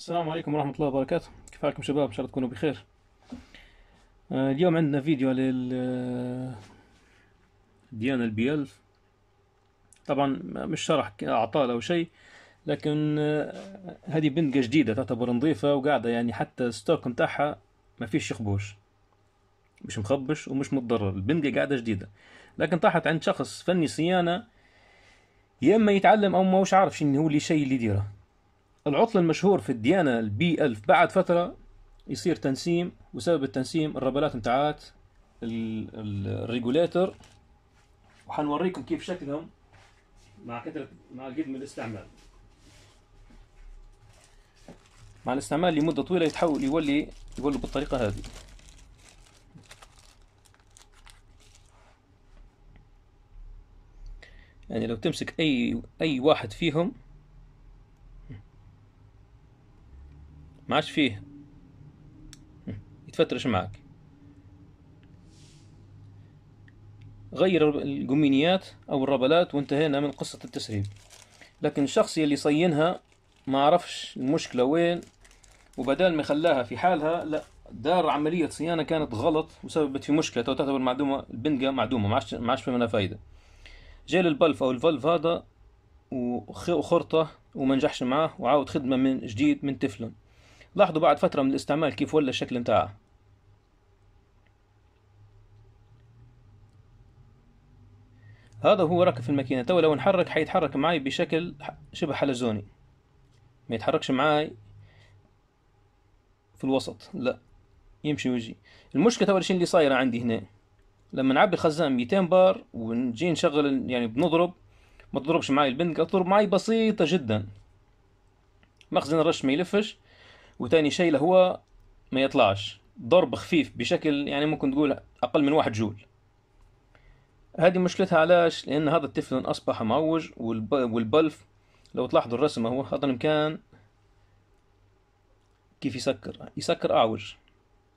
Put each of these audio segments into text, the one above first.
السلام عليكم ورحمة الله وبركاته كيف حالكم شباب إن شاء الله تكونوا بخير آه، اليوم عندنا فيديو لل آه، ديانا البيال طبعا مش شرح أعطال أو شيء لكن آه، هذه بندقة جديدة تعتبر نظيفة وقاعدة يعني حتى الستوك متاعها ما فيش يخبوش مش مخبش ومش متضرر البندقة قاعدة جديدة لكن طاحت عند شخص فني صيانة يا اما يتعلم او ما هوش عارف شنو هو اللي شيء اللي يديره العطل المشهور في الديانة البي ألف بعد فترة يصير تنسيم وسبب التنسيم الربلات متاعات الريجوليتر وحنوريكم كيف شكلهم مع كثرة مع القدم من الاستعمال مع الاستعمال لمدة طويلة يتحول يولي يولي بالطريقة هذه يعني لو تمسك أي أي واحد فيهم ما عادش فيه يتفترش معك غير الجومينيات أو الربلات وانتهينا من قصة التسريب لكن الشخص اللي صينها ما عرفش المشكلة وين وبدال ما خلاها في حالها لا دار عملية صيانة كانت غلط وسببت في مشكلة تعتبر معدومة البنجة معدومة ما عادش ما عادش في منها فايدة جاء للبلف أو الفلف هذا وخرطة وما نجحش معاه وعاود خدمة من جديد من تفلون لاحظوا بعد فترة من الاستعمال كيف ولا الشكل نتاعها هذا هو راكب في الماكينة تو لو نحرك حيتحرك معاي بشكل شبه حلزوني ما يتحركش معاي في الوسط لا يمشي ويجي المشكلة تو اللي صايرة عندي هنا لما نعبي الخزان 200 بار ونجي نشغل يعني بنضرب ما تضربش معاي البنك تضرب معاي بسيطة جدا مخزن الرش ما يلفش وثاني شيء الهواء ما يطلعش ضرب خفيف بشكل يعني ممكن تقول أقل من واحد جول هذه مشكلتها علاش لأن هذا التفلون أصبح معوج والبلف لو تلاحظوا الرسمة هو هذا المكان كيف يسكر يسكر أعوج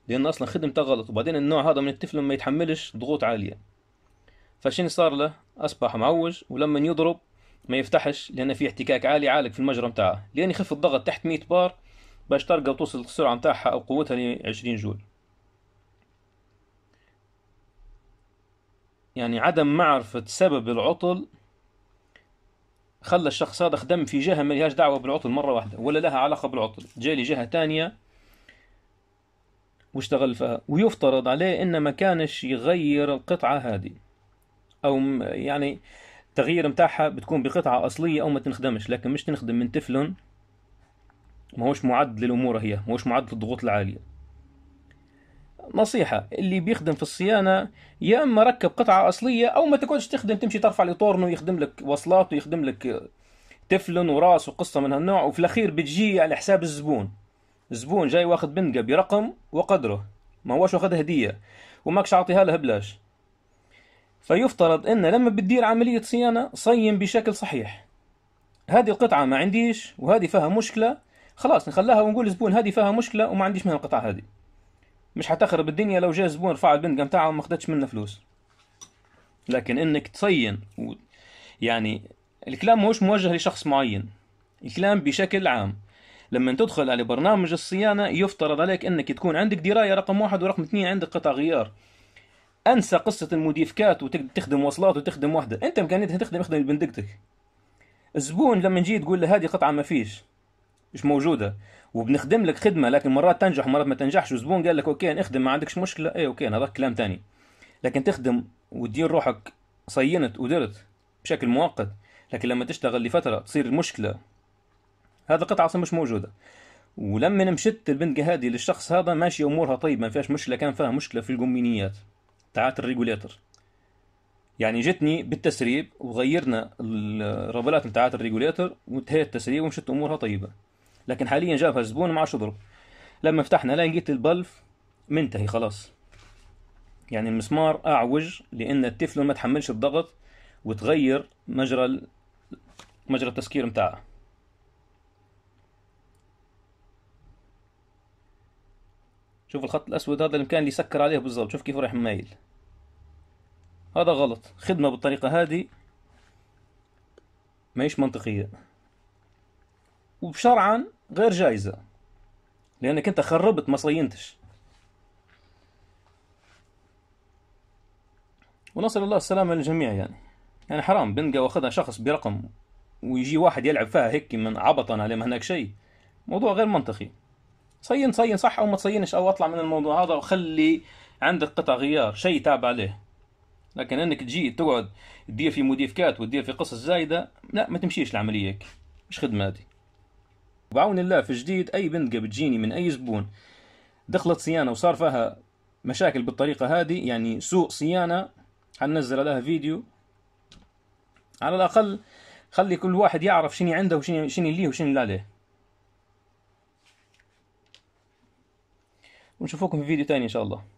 لأن أصلا خدمته غلط وبعدين النوع هذا من التفلون ما يتحملش ضغوط عالية فشين صار له أصبح معوج ولما يضرب ما يفتحش لأن في احتكاك عالي عالق في المجرى متاعه لأن يخف الضغط تحت 100 بار باش ترقى وتوصل السرعة نتاعها أو قوتها لعشرين جول يعني عدم معرفة سبب العطل خلى الشخص هذا خدم في جهة ما لهاش دعوة بالعطل مرة واحدة ولا لها علاقة بالعطل جاء لجهة تانية واشتغل فيها ويفترض عليه إن ما كانش يغير القطعة هذه أو يعني تغيير متاعها بتكون بقطعة أصلية أو ما تنخدمش لكن مش تنخدم من تفلون ما هوش معد للأمور هي ما هوش معد للضغوط العالية نصيحة اللي بيخدم في الصيانة يا إما ركب قطعة أصلية أو ما تقعدش تخدم تمشي ترفع لي ويخدم لك وصلات ويخدم لك تفلن وراس وقصة من هالنوع وفي الأخير بتجي على حساب الزبون الزبون جاي واخد بنقة برقم وقدره ما هوش واخد هدية وماكش عاطيها له بلاش فيفترض ان لما بتدير عملية صيانة صين بشكل صحيح هذه القطعة ما عنديش وهذه فيها مشكلة خلاص نخلاها ونقول زبون هذه فيها مشكله وما عنديش منها القطعه هذه مش حتخرب الدنيا لو جاء زبون رفع البنقه نتاعه وما خدتش منه فلوس لكن انك تصين و... يعني الكلام مش موجه لشخص معين الكلام بشكل عام لما تدخل على برنامج الصيانة يفترض عليك انك تكون عندك دراية رقم واحد ورقم اثنين عندك قطع غيار انسى قصة الموديفكات وتخدم وصلات وتخدم وحدة انت مكانيتها تخدم اخدم بندقتك الزبون لما نجي تقول له هذه قطعة ما فيش مش موجوده وبنخدم لك خدمه لكن مرات تنجح ومرات ما تنجحش وزبون قال لك اوكي نخدم ما عندكش مشكله اي اوكي هذا كلام تاني لكن تخدم وتدير روحك صينت ودرت بشكل مؤقت لكن لما تشتغل لفتره تصير المشكله هذا قطعة اصلا مش موجوده ولما مشت البنت هذه للشخص هذا ماشي امورها طيب ما فيهاش مشكله كان فيها مشكله في القمينيات تاعت الريجوليتر يعني جتني بالتسريب وغيرنا الرابلات بتاعت الريجوليتر وانتهى التسريب ومشت امورها طيبه لكن حاليا جابها الزبون ما عادش يضرب لما فتحنا لين جيت البلف منتهي خلاص يعني المسمار اعوج لان التفلون ما تحملش الضغط وتغير مجرى مجرى التسكير متاعها شوف الخط الاسود هذا المكان اللي سكر عليه بالظبط شوف كيف رايح مايل هذا غلط خدمه بالطريقه هذه هيش منطقيه وشرعا غير جايزة لأنك أنت خربت ما صينتش ونسأل الله السلامة للجميع يعني يعني حرام بنقى واخذها شخص برقم ويجي واحد يلعب فيها هيك من عبطا على ما هناك شيء موضوع غير منطقي صين صين صح او ما تصينش او اطلع من الموضوع هذا وخلي عندك قطع غيار شيء تابع عليه لكن انك تجي تقعد تدير في موديفكات وتدير في قصص زايده لا ما تمشيش العمليه هيك مش خدمه هذه بعون الله في جديد أي بنت بتجيني من أي زبون دخلت صيانة وصار فيها مشاكل بالطريقة هذه يعني سوء صيانة حننزل لها فيديو على الأقل خلي كل واحد يعرف شنو عنده وشنو شنو ليه وشنو لا ليه ونشوفكم في فيديو تاني إن شاء الله